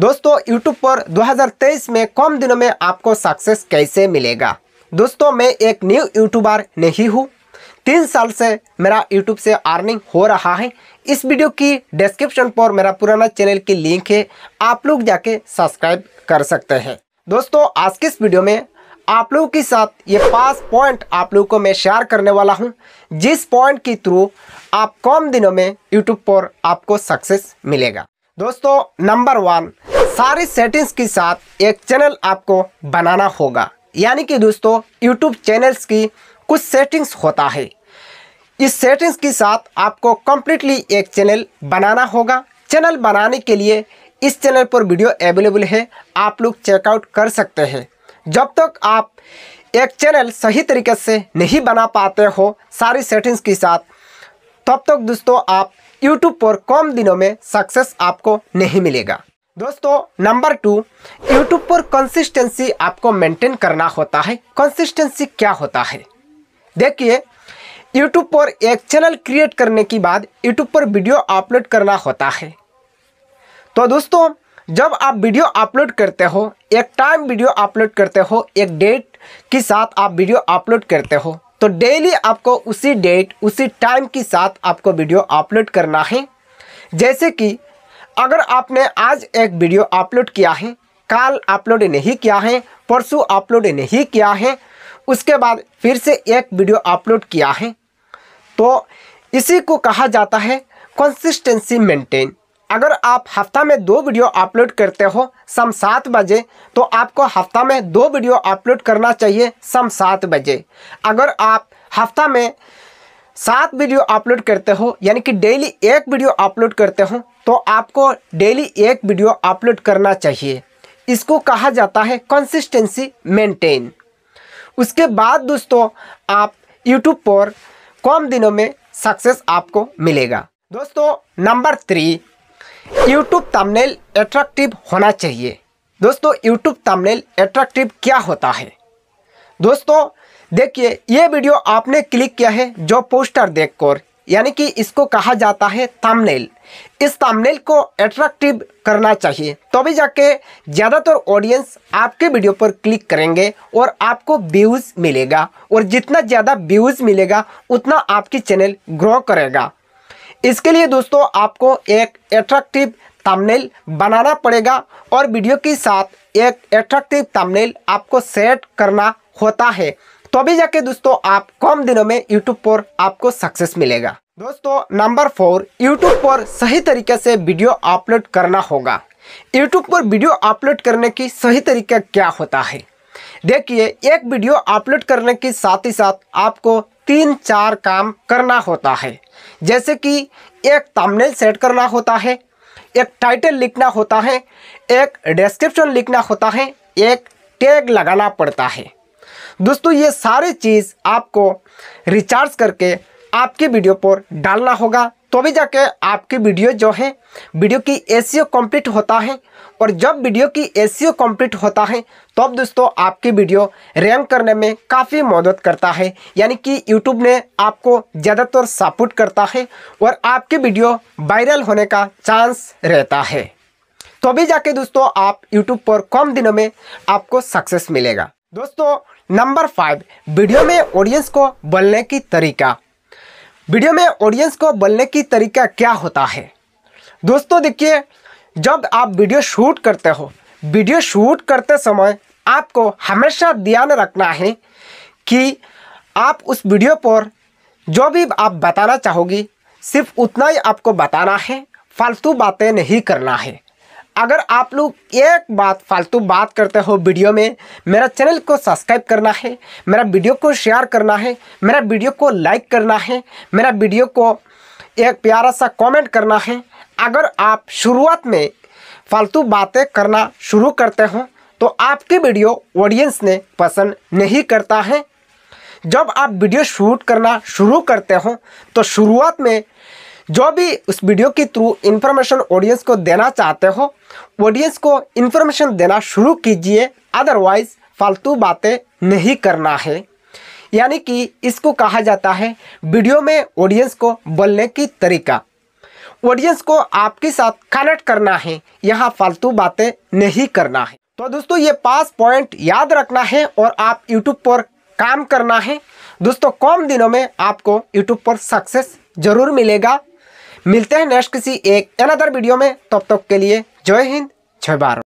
दोस्तों यूट्यूब पर 2023 में कम दिनों में आपको सक्सेस कैसे मिलेगा दोस्तों मैं एक न्यू यूट्यूबर नहीं हूँ तीन साल से मेरा यूट्यूब से अर्निंग हो रहा है इस वीडियो की डिस्क्रिप्शन पर मेरा पुराना चैनल की लिंक है आप लोग जाके सब्सक्राइब कर सकते हैं दोस्तों आज के इस वीडियो में आप लोगों के साथ ये पाँच पॉइंट आप लोगों को मैं शेयर करने वाला हूँ जिस पॉइंट के थ्रू आप कम दिनों में यूट्यूब पर आपको सक्सेस मिलेगा दोस्तों नंबर वन सारी सेटिंग्स के साथ एक चैनल आपको बनाना होगा यानी कि दोस्तों यूट्यूब चैनल्स की कुछ सेटिंग्स होता है इस सेटिंग्स के साथ आपको कम्प्लीटली एक चैनल बनाना होगा चैनल बनाने के लिए इस चैनल पर वीडियो अवेलेबल है आप लोग चेकआउट कर सकते हैं जब तक आप एक चैनल सही तरीके से नहीं बना पाते हो सारी सेटिंग्स के साथ तब तक दोस्तों आप यूट्यूब पर कम दिनों में सक्सेस आपको नहीं मिलेगा दोस्तों नंबर टू यूट्यूब पर कंसिस्टेंसी आपको मेंटेन करना होता है कंसिस्टेंसी क्या होता है देखिए यूट्यूब पर एक चैनल क्रिएट करने के बाद यूट्यूब पर वीडियो अपलोड करना होता है तो दोस्तों जब आप वीडियो अपलोड करते हो एक टाइम वीडियो अपलोड करते हो एक डेट के साथ आप वीडियो अपलोड करते हो तो डेली आपको उसी डेट उसी टाइम के साथ आपको वीडियो अपलोड करना है जैसे कि अगर आपने आज एक वीडियो अपलोड किया है कल अपलोड नहीं किया है परसों अपलोड नहीं किया है उसके बाद फिर से एक वीडियो अपलोड किया है तो इसी को कहा जाता है कंसिस्टेंसी मेंटेन अगर आप हफ्ता में दो वीडियो अपलोड करते हो सम सात बजे तो आपको हफ्ता में दो वीडियो अपलोड करना चाहिए सम सात बजे अगर आप हफ्ता में सात वीडियो अपलोड करते हो यानी कि डेली एक वीडियो अपलोड करते हो तो आपको डेली एक वीडियो अपलोड करना चाहिए इसको कहा जाता है कंसिस्टेंसी मेंटेन उसके बाद दोस्तों आप यूट्यूब पर कम दिनों में सक्सेस आपको मिलेगा दोस्तों number three YouTube thumbnail attractive होना चाहिए दोस्तों यूट्यूब तमनेल एट्रैक्टिव क्या होता है दोस्तों देखिए ये वीडियो आपने क्लिक किया है जो पोस्टर देखकर यानी कि इसको कहा जाता है तामनेल इस तामनेल को एट्रैक्टिव करना चाहिए तभी तो जाके ज़्यादातर ऑडियंस आपके वीडियो पर क्लिक करेंगे और आपको व्यूज़ मिलेगा और जितना ज़्यादा व्यूज़ मिलेगा उतना आपकी चैनल ग्रो करेगा इसके लिए दोस्तों आपको एक एट्रैक्टिव थंबनेल बनाना पड़ेगा और वीडियो के साथ एक एट्रैक्टिव थंबनेल आपको सेट करना होता है तभी जाके दोस्तों आप कम दिनों में यूट्यूब पर आपको सक्सेस मिलेगा दोस्तों नंबर फोर यूट्यूब पर सही तरीके से वीडियो अपलोड करना होगा यूट्यूब पर वीडियो अपलोड करने की सही तरीका क्या होता है देखिए एक वीडियो अपलोड करने के साथ ही साथ आपको तीन चार काम करना होता है जैसे कि एक thumbnail सेट करना होता है एक टाइटल लिखना होता है एक डिस्क्रिप्शन लिखना होता है एक टैग लगाना पड़ता है दोस्तों ये सारे चीज़ आपको रिचार्ज करके आपके वीडियो पर डालना होगा तो भी जाके आपकी वीडियो जो है वीडियो की एस कंप्लीट e होता है और जब वीडियो की एस कंप्लीट e होता है तब तो दोस्तों आपकी वीडियो रैंक करने में काफ़ी मदद करता है यानी कि यूट्यूब ने आपको ज़्यादातर सपोर्ट करता है और आपकी वीडियो वायरल होने का चांस रहता है तभी तो जाके दोस्तों आप यूट्यूब पर कम दिनों में आपको सक्सेस मिलेगा दोस्तों नंबर फाइव वीडियो में ऑडियंस को बोलने की तरीका वीडियो में ऑडियंस को बोलने की तरीका क्या होता है दोस्तों देखिए जब आप वीडियो शूट करते हो वीडियो शूट करते समय आपको हमेशा ध्यान रखना है कि आप उस वीडियो पर जो भी आप बताना चाहोगी सिर्फ उतना ही आपको बताना है फालतू बातें नहीं करना है अगर आप लोग एक बात फालतू बात करते हो वीडियो में मेरा चैनल को सब्सक्राइब करना है मेरा वीडियो को शेयर करना है मेरा वीडियो को लाइक करना है मेरा वीडियो को एक प्यारा सा कमेंट करना है अगर आप शुरुआत में फालतू बातें करना शुरू करते हो तो आपकी वीडियो ऑडियंस ने पसंद नहीं करता है जब आप वीडियो शूट करना शुरू करते हो तो शुरुआत में जो भी उस वीडियो के थ्रू इन्फॉर्मेशन ऑडियंस को देना चाहते हो ऑडियंस को इन्फॉर्मेशन देना शुरू कीजिए अदरवाइज फालतू बातें नहीं करना है यानी कि इसको कहा जाता है वीडियो में ऑडियंस को बोलने की तरीका ऑडियंस को आपके साथ कनेक्ट करना है यहाँ फालतू बातें नहीं करना है तो दोस्तों ये पाँच पॉइंट याद रखना है और आप यूट्यूब पर काम करना है दोस्तों कम दिनों में आपको यूट्यूब पर सक्सेस जरूर मिलेगा मिलते हैं नेक्स्ट किसी एक अनदर वीडियो में तब तक के लिए जय हिंद जय भारत